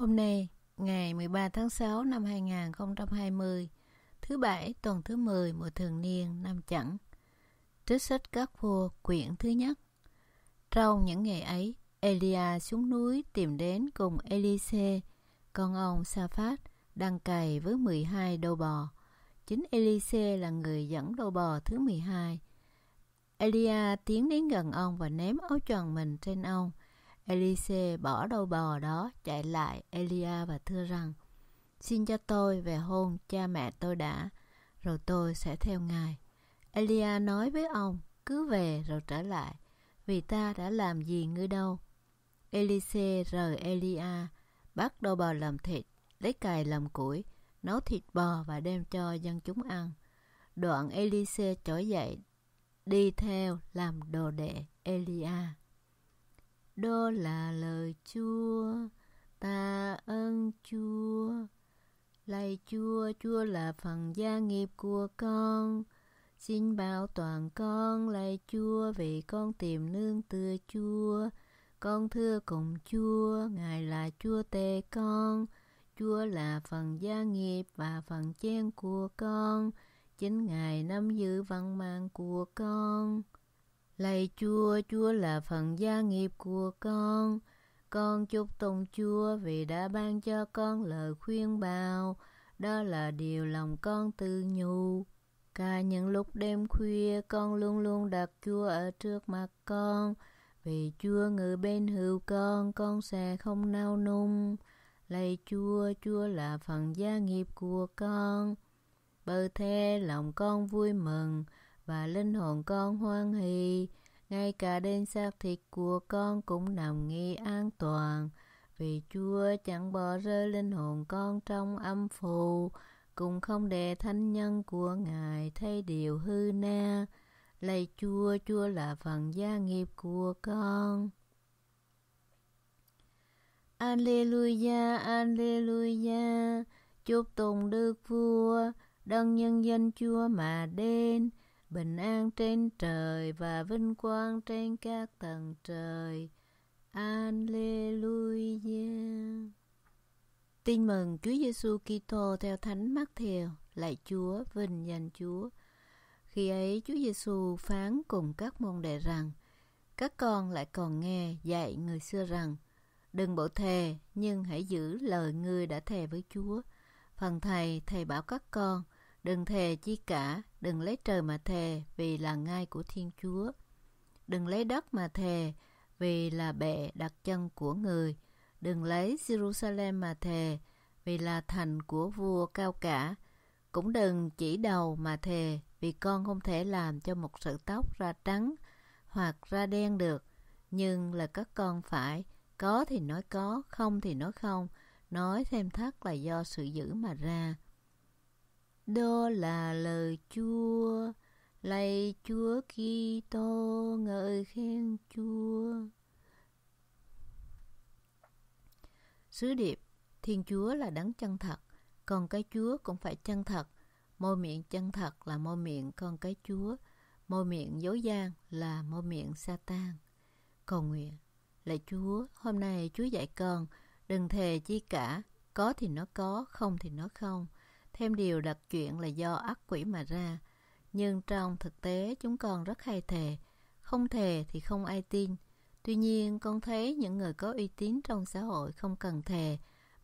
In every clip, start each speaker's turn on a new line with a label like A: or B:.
A: Hôm nay, ngày 13 tháng 6 năm 2020, thứ bảy tuần thứ 10 mùa thường niên năm chẵn. Trích sách các vua quyển thứ nhất. Trong những ngày ấy, Elia xuống núi tìm đến cùng Elise, con ông Sa-phát, đang cày với 12 đô bò. Chính Elise là người dẫn đô bò thứ 12. Elia tiến đến gần ông và ném áo choàng mình trên ông. Elise bỏ đầu bò đó chạy lại Elia và thưa rằng Xin cho tôi về hôn cha mẹ tôi đã Rồi tôi sẽ theo ngài Elia nói với ông Cứ về rồi trở lại Vì ta đã làm gì ngươi đâu Elise rời Elia Bắt đầu bò làm thịt Lấy cài làm củi Nấu thịt bò và đem cho dân chúng ăn Đoạn Elise trỗi dậy Đi theo làm đồ đệ Elia đó là lời Chúa, ta ơn Chúa. Lạy Chúa, Chúa là phần gia nghiệp của con. Xin bảo toàn con, lạy Chúa, vì con tìm nương tựa Chúa. Con thưa cùng Chúa, Ngài là Chúa tề con. Chúa là phần gia nghiệp và phần chen của con. Chính Ngài nắm giữ văn mạng của con. Lạy chúa, chúa là phần gia nghiệp của con. Con chúc tôn chúa vì đã ban cho con lời khuyên bảo Đó là điều lòng con tự nhủ. Cả những lúc đêm khuya, con luôn luôn đặt chúa ở trước mặt con. Vì chúa ngự bên hữu con, con sẽ không nao nung. Lạy chúa, chúa là phần gia nghiệp của con. Bờ thế lòng con vui mừng và linh hồn con hoan hỷ ngay cả đến xác thịt của con cũng nằm nghi an toàn vì chúa chẳng bỏ rơi linh hồn con trong âm phù cũng không để thánh nhân của ngài thấy điều hư na lạy chúa chúa là phần gia nghiệp của con Alleluia, Alleluia, chúc tùng Đức Vua, đấng nhân danh Chúa mà đến, bình an trên trời và vinh quang trên các tầng trời. Alleluia. Tin mừng Chúa Giêsu Kitô theo Thánh Mắc Thiều, lạy Chúa, vinh danh Chúa. Khi ấy Chúa Giêsu phán cùng các môn đệ rằng: Các con lại còn nghe dạy người xưa rằng: Đừng bộ thề, nhưng hãy giữ lời ngươi đã thề với Chúa. Phần thầy, thầy bảo các con: Đừng thề chi cả, đừng lấy trời mà thề vì là ngai của Thiên Chúa. Đừng lấy đất mà thề vì là bệ đặt chân của người. Đừng lấy Jerusalem mà thề vì là thành của vua cao cả. Cũng đừng chỉ đầu mà thề vì con không thể làm cho một sợi tóc ra trắng hoặc ra đen được. Nhưng là các con phải, có thì nói có, không thì nói không. Nói thêm thắt là do sự giữ mà ra. Đó là lời Chúa, lạy Chúa Kitô ngợi khen Chúa. Sứ điệp Thiên Chúa là đấng chân thật, còn cái Chúa cũng phải chân thật. Môi miệng chân thật là môi miệng con cái Chúa, môi miệng dối gian là môi miệng Satan. Cầu nguyện, lạy Chúa, hôm nay Chúa dạy con, đừng thề chi cả, có thì nó có, không thì nó không. Thêm điều đặt chuyện là do ác quỷ mà ra. Nhưng trong thực tế chúng con rất hay thề. Không thề thì không ai tin. Tuy nhiên con thấy những người có uy tín trong xã hội không cần thề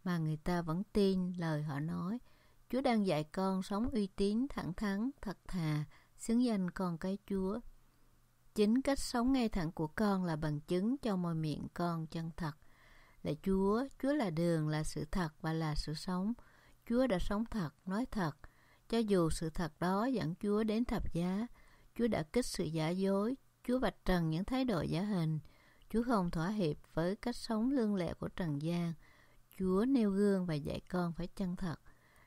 A: mà người ta vẫn tin lời họ nói. Chúa đang dạy con sống uy tín, thẳng thắn, thật thà, xứng danh con cái Chúa. Chính cách sống ngay thẳng của con là bằng chứng cho môi miệng con chân thật. Là Chúa, Chúa là đường, là sự thật và là sự sống. Chúa đã sống thật, nói thật. Cho dù sự thật đó dẫn Chúa đến thập giá, Chúa đã kích sự giả dối, Chúa vạch trần những thái độ giả hình. Chúa không thỏa hiệp với cách sống lương lẹo của Trần gian. Chúa nêu gương và dạy con phải chân thật.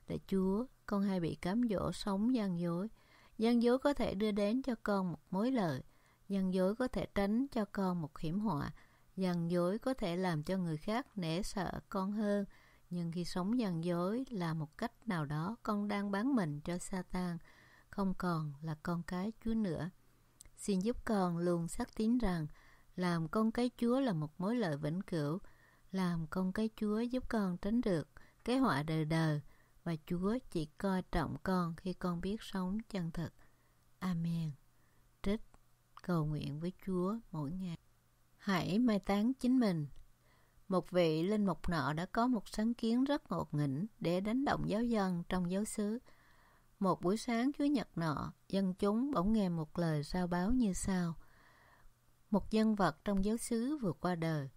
A: Để Chúa, con hay bị cám dỗ sống gian dối. Gian dối có thể đưa đến cho con một mối lợi. Gian dối có thể tránh cho con một hiểm họa. Gian dối có thể làm cho người khác nể sợ con hơn. Nhưng khi sống gian dối là một cách nào đó con đang bán mình cho Satan, không còn là con cái Chúa nữa. Xin giúp con luôn xác tín rằng làm con cái Chúa là một mối lợi vĩnh cửu, làm con cái Chúa giúp con tránh được cái họa đời đời và Chúa chỉ coi trọng con khi con biết sống chân thật. Amen. Trích cầu nguyện với Chúa mỗi ngày. Hãy mai táng chính mình một vị linh mục nọ đã có một sáng kiến rất ngột nghĩnh để đánh động giáo dân trong giáo xứ. Một buổi sáng Chúa Nhật nọ, dân chúng bỗng nghe một lời rao báo như sau. Một nhân vật trong giáo xứ vừa qua đời,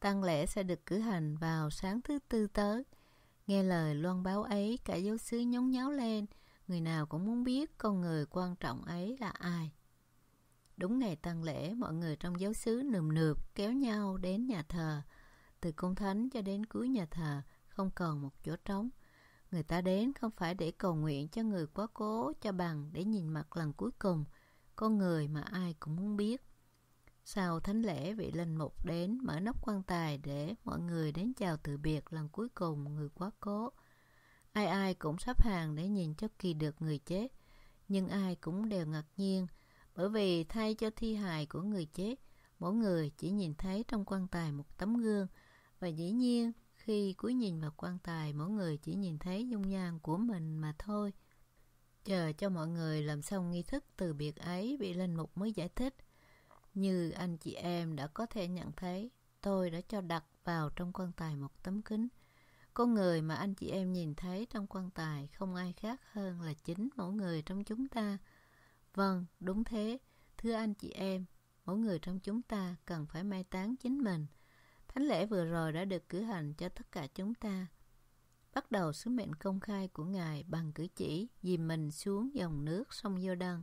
A: tang lễ sẽ được cử hành vào sáng thứ tư tới. Nghe lời loan báo ấy, cả giáo xứ nhốn nháo lên, người nào cũng muốn biết con người quan trọng ấy là ai. Đúng ngày tang lễ, mọi người trong giáo xứ nườm nượp kéo nhau đến nhà thờ, từ cung thánh cho đến cuối nhà thờ không còn một chỗ trống. Người ta đến không phải để cầu nguyện cho người quá cố cho bằng để nhìn mặt lần cuối cùng, con người mà ai cũng muốn biết. Sau thánh lễ vị linh mục đến mở nắp quan tài để mọi người đến chào từ biệt lần cuối cùng người quá cố. Ai ai cũng sắp hàng để nhìn cho kỳ được người chết, nhưng ai cũng đều ngạc nhiên bởi vì thay cho thi hài của người chết, mỗi người chỉ nhìn thấy trong quan tài một tấm gương và dĩ nhiên, khi cúi nhìn vào quan tài mỗi người chỉ nhìn thấy dung nhan của mình mà thôi. Chờ cho mọi người làm xong nghi thức từ biệt ấy bị Linh Mục mới giải thích. Như anh chị em đã có thể nhận thấy, tôi đã cho đặt vào trong quan tài một tấm kính. Con người mà anh chị em nhìn thấy trong quan tài không ai khác hơn là chính mỗi người trong chúng ta. Vâng, đúng thế. Thưa anh chị em, mỗi người trong chúng ta cần phải mai táng chính mình – Thánh lễ vừa rồi đã được cử hành cho tất cả chúng ta. Bắt đầu sứ mệnh công khai của Ngài bằng cử chỉ dìm mình xuống dòng nước sông Giô Đăng.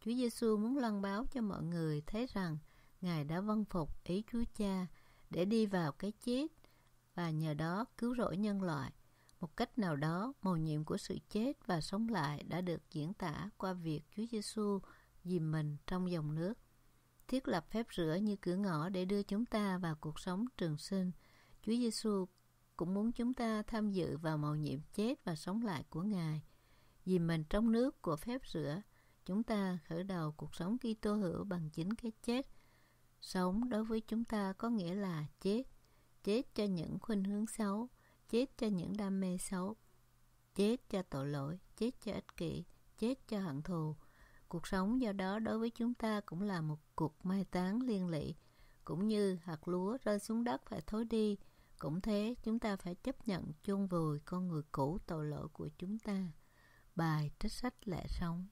A: Chúa Giêsu muốn loan báo cho mọi người thấy rằng Ngài đã vâng phục ý Chúa Cha để đi vào cái chết và nhờ đó cứu rỗi nhân loại. Một cách nào đó, mầu nhiệm của sự chết và sống lại đã được diễn tả qua việc Chúa Giêsu dìm mình trong dòng nước thiết lập phép rửa như cửa ngõ để đưa chúng ta vào cuộc sống trường sinh. Chúa Giêsu cũng muốn chúng ta tham dự vào mầu nhiệm chết và sống lại của Ngài. Vì mình trong nước của phép rửa, chúng ta khởi đầu cuộc sống Kitô hữu bằng chính cái chết. Sống đối với chúng ta có nghĩa là chết, chết cho những khuynh hướng xấu, chết cho những đam mê xấu, chết cho tội lỗi, chết cho ích kỷ, chết cho hận thù, Cuộc sống do đó đối với chúng ta cũng là một cuộc mai táng liên lụy cũng như hạt lúa rơi xuống đất phải thối đi, cũng thế chúng ta phải chấp nhận chôn vùi con người cũ tội lỗi của chúng ta. Bài trích sách lẽ sống